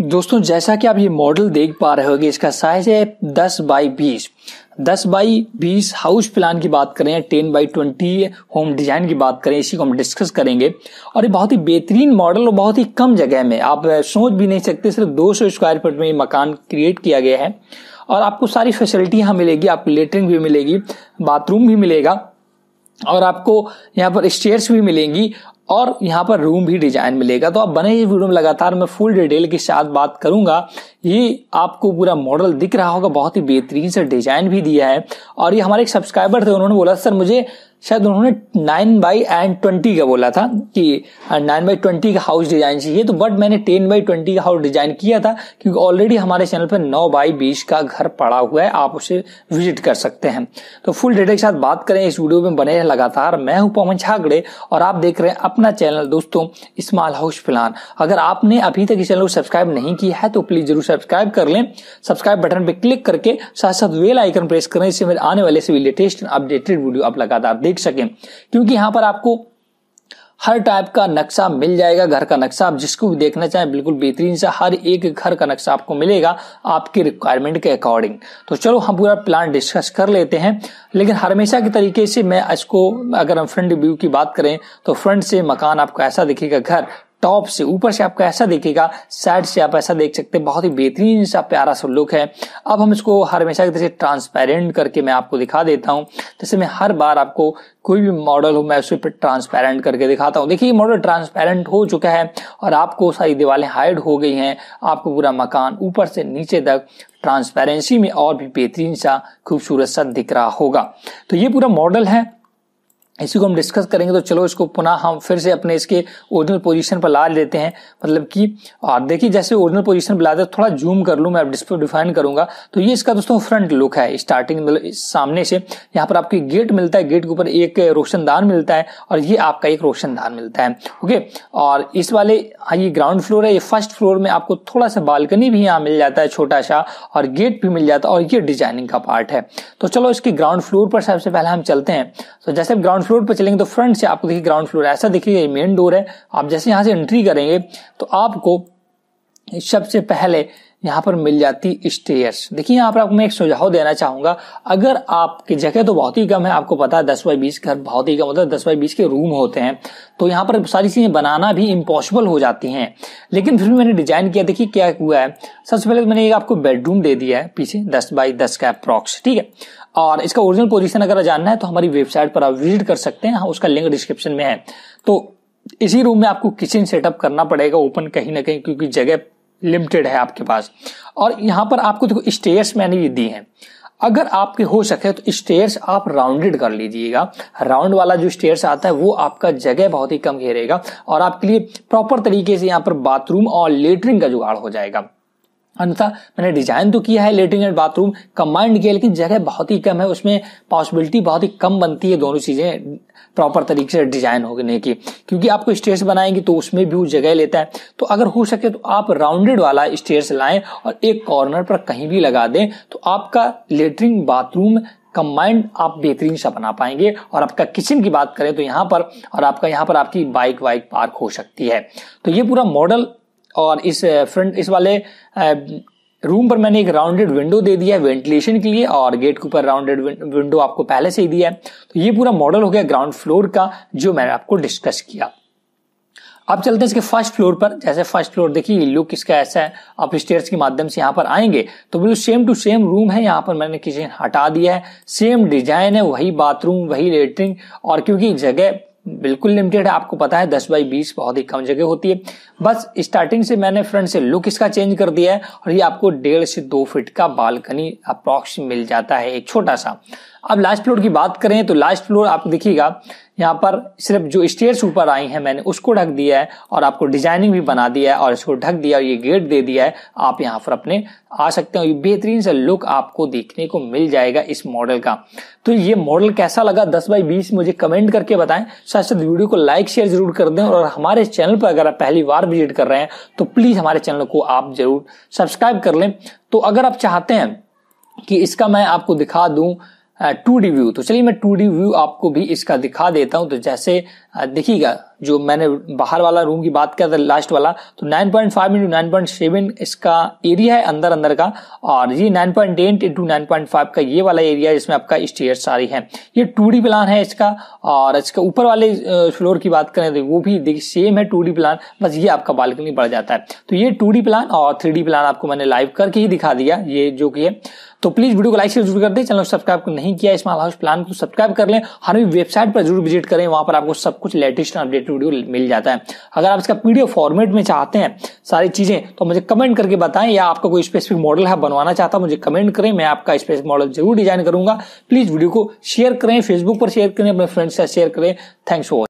दोस्तों जैसा कि आप ये मॉडल देख पा रहे होगे इसका साइज है 10 बाई 20 10 बाई 20 हाउस प्लान की बात करें ten by twenty home design की बात करें इसी को हम डिस्कस करेंगे और ये बहुत ही बेहतरीन मॉडल और बहुत ही कम जगह में आप सोच भी नहीं सकते सिर्फ 200 स्क्वायर फीट में ये मकान क्रिएट किया गया है और आपको सारी फैसिलिटी यहाँ मिलेगी आपको लेटरिन भी मिलेगी बाथरूम भी मिलेगा और आपको यहाँ पर स्टेयर्स भी मिलेंगी और यहाँ पर रूम भी डिजाइन मिलेगा तो आप बने इस वीडियो में लगातार मैं फुल डिटेल के साथ बात करूंगा ये आपको पूरा मॉडल दिख रहा होगा बहुत ही बेहतरीन से डिजाइन भी दिया है और ये हमारे एक सब्सक्राइबर थे उन्होंने बोला सर मुझे शायद उन्होंने नाइन बाई एंड ट्वेंटी का बोला था कि नाइन बाई ट्वेंटी का हाउस डिजाइन चाहिए तो बट मैंने टेन बाई ट्वेंटी का हाउस डिजाइन किया था क्योंकि ऑलरेडी हमारे चैनल पर नौ बाई बीस का घर पड़ा हुआ है आप उसे विजिट कर सकते हैं तो फुल डिटेल के साथ बात करें इस वीडियो में बने रहे लगातार मैं हूं पवन छागड़े और आप देख रहे हैं अपना चैनल दोस्तों स्मॉल हाउस प्लान अगर आपने अभी तक इस चैनल को सब्सक्राइब नहीं किया है तो प्लीज जरूर सब्सक्राइब कर लें सब्सक्राइब बटन पर क्लिक करके साथ साथ वेल आइकन प्रेस करें इससे मेरे आने वाले सभी लेटेस्ट अपडेटेड वीडियो आप लगातार देख सकें क्योंकि यहाँ पर आपको हर टाइप का नक्शा मिल जाएगा घर का नक्शा आप जिसको भी देखना चाहें बिल्कुल बेहतरीन सा हर एक घर का नक्शा आपको मिलेगा आपके रिक्वायरमेंट के अकॉर्डिंग तो चलो हम पूरा प्लान डिस्कस कर लेते हैं लेकिन हमेशा के तरीके से मैं इसको अगर हम फ्रंट व्यू की बात करें तो फ्रंट से मकान आपको ऐसा दिखेगा घर टॉप से ऊपर से आपको ऐसा देखेगा साइड से आप ऐसा देख सकते हैं बहुत ही बेहतरीन सा प्यारा सा लुक है अब हम इसको हमेशा की तरह से ट्रांसपेरेंट करके मैं आपको दिखा देता हूं जैसे मैं हर बार आपको कोई भी मॉडल हो मैं उसे पर ट्रांसपेरेंट करके दिखाता हूँ देखिए ये मॉडल ट्रांसपेरेंट हो चुका है और आपको सारी दीवारें हाइड हो गई हैं आपको पूरा मकान ऊपर से नीचे तक ट्रांसपेरेंसी में और भी बेहतरीन सा खूबसूरत सा दिख रहा होगा तो ये पूरा मॉडल है इसी को हम डिस्कस करेंगे तो चलो इसको पुनः हम फिर से अपने इसके ओरिजिनल पोजीशन पर ला लेते हैं मतलब कि देखिए जैसे ओरिजिनल पोजीशन पर लाते थोड़ा जूम कर लूँ मैं डिस्प्ले डिफाइन करूंगा तो ये इसका दोस्तों फ्रंट लुक है स्टार्टिंग मतलब सामने से यहाँ पर आपके गेट मिलता है गेट के ऊपर एक रोशनदान मिलता है और ये आपका एक रोशनदान मिलता है ओके और इस वाले हाँ ये ग्राउंड फ्लोर है ये फर्स्ट फ्लोर में आपको थोड़ा सा बालकनी भी यहाँ मिल जाता है छोटा सा और गेट भी मिल जाता है और ये डिजाइनिंग का पार्ट है तो चलो इसके ग्राउंड फ्लोर पर सबसे पहले हम चलते हैं तो जैसे ग्राउंड ग्राउंड फ्लोर पर चलेंगे तो फ्रंट से आपको देखिए ग्राउंड फ्लोर ऐसा देखिए मेन डोर है आप जैसे यहां से एंट्री करेंगे तो आपको सबसे पहले यहाँ पर मिल जाती स्टेयर्स देखिए यहाँ पर आपको मैं एक सुझाव देना चाहूंगा अगर आपकी जगह तो बहुत ही कम है आपको पता है दस बाई बीस घर बहुत ही कम होता है दस बाई बीस के रूम होते हैं तो यहाँ पर सारी चीजें बनाना भी इम्पॉसिबल हो जाती हैं लेकिन फिर मैंने डिजाइन किया देखिए क्या हुआ है सबसे पहले तो मैंने एक आपको बेडरूम दे दिया है पीछे दस बाई दस का अप्रॉक्स ठीक है और इसका ओरिजिनल पोजिशन अगर जानना है तो हमारी वेबसाइट पर आप विजिट कर सकते हैं हाँ, उसका लिंक डिस्क्रिप्शन में है तो इसी रूम में आपको किचन सेटअप करना पड़ेगा ओपन कहीं ना कहीं क्योंकि जगह लिमिटेड है आपके पास और यहां पर आपको देखो स्टेयर्स मैंने ये दी हैं अगर आपके हो सके तो स्टेयर्स आप राउंडेड कर लीजिएगा राउंड वाला जो स्टेयर्स आता है वो आपका जगह बहुत ही कम घेरेगा और आपके लिए प्रॉपर तरीके से यहाँ पर बाथरूम और लेटरिन का जुगाड़ हो जाएगा अन्यथा मैंने डिजाइन तो किया है लेटरिन एंड बाथरूम कंबाइंड किया लेकिन जगह बहुत ही कम है उसमें पॉसिबिलिटी बहुत ही कम बनती है दोनों चीज़ें प्रॉपर तरीके से डिजाइन होने की क्योंकि आपको स्टेयर्स बनाएंगे तो उसमें भी वो जगह लेता है तो अगर हो सके तो आप राउंडेड वाला स्टेयर्स लाएं और एक कॉर्नर पर कहीं भी लगा दें तो आपका लेटरिन बाथरूम कंबाइंड आप बेहतरीन सा बना पाएंगे और आपका किचन की बात करें तो यहाँ पर और आपका यहाँ पर आपकी बाइक वाइक पार्क हो सकती है तो ये पूरा मॉडल और इस फ्रंट इस वाले रूम पर मैंने एक राउंडेड विंडो दे दिया है वेंटिलेशन के लिए और गेट के ऊपर राउंडेड विंडो आपको पहले से ही दिया है तो ये पूरा मॉडल हो गया ग्राउंड फ्लोर का जो मैंने आपको डिस्कस किया अब चलते हैं इसके फर्स्ट फ्लोर पर जैसे फर्स्ट फ्लोर देखिए लुक इसका ऐसा है आप स्टेयर्स के माध्यम से यहाँ पर आएंगे तो बिल्कुल सेम टू सेम रूम है यहाँ पर मैंने किचन हटा दिया है सेम डिजाइन है वही बाथरूम वही लेटरिन और क्योंकि जगह बिल्कुल लिमिटेड है आपको पता है दस बाई बीस बहुत ही कम जगह होती है बस स्टार्टिंग से मैंने फ्रंट से लुक इसका चेंज कर दिया है और ये आपको डेढ़ से दो फीट का बालकनी अप्रॉक्स मिल जाता है एक छोटा सा अब लास्ट फ्लोर की बात करें तो लास्ट फ्लोर आप देखिएगा यहाँ पर सिर्फ जो स्टेयर्स ऊपर आई हैं मैंने उसको ढक दिया है और आपको डिजाइनिंग भी बना दिया है और इसको ढक दिया और ये गेट दे दिया है आप यहाँ पर अपने आ सकते हैं ये बेहतरीन सा लुक आपको देखने को मिल जाएगा इस मॉडल का तो ये मॉडल कैसा लगा दस बाई बीस मुझे कमेंट करके बताएं साथ साथ वीडियो को लाइक शेयर जरूर कर दें और हमारे चैनल पर अगर आप पहली बार विजिट कर रहे हैं तो प्लीज हमारे चैनल को आप जरूर सब्सक्राइब कर लें तो अगर आप चाहते हैं कि इसका मैं आपको दिखा दूं टू डी व्यू तो चलिए मैं टू डी व्यू आपको भी इसका दिखा देता हूं तो जैसे देखिएगा जो मैंने बाहर वाला रूम की बात किया था लास्ट वाला तो 9.5 पॉइंट फाइव इंटू नाइन इसका एरिया है अंदर अंदर का और ये 9.8 पॉइंट एट इंटू नाइन का ये वाला एरिया है जिसमें आपका स्टेयर सारी है ये टू प्लान है इसका और इसके ऊपर वाले फ्लोर की बात करें तो वो भी देखिए सेम है टू प्लान बस ये आपका बालकनी बढ़ जाता है तो ये टू प्लान और थ्री प्लान आपको मैंने लाइव करके ही दिखा दिया ये जो कि है तो प्लीज वीडियो को लाइक शेयर जरूर कर दें चैनल सब्सक्राइब नहीं किया इस्माल हाउस प्लान को सब्सक्राइब कर लें हमारी वेबसाइट पर जरूर विजिट करें वहां पर आपको सब कुछ लेटेस्ट अपडेट वीडियो मिल जाता है अगर आप इसका पीडीएफ फॉर्मेट में चाहते हैं सारी चीज़ें तो मुझे कमेंट करके बताएं या आपका कोई स्पेसिफिक मॉडल है बनवाना चाहता मुझे कमेंट करें मैं आपका स्पेसिफिक मॉडल जरूर डिजाइन करूंगा प्लीज़ वीडियो को शेयर करें फेसबुक पर शेयर करें अपने फ्रेंड्स से शेयर करें थैंक्स फॉर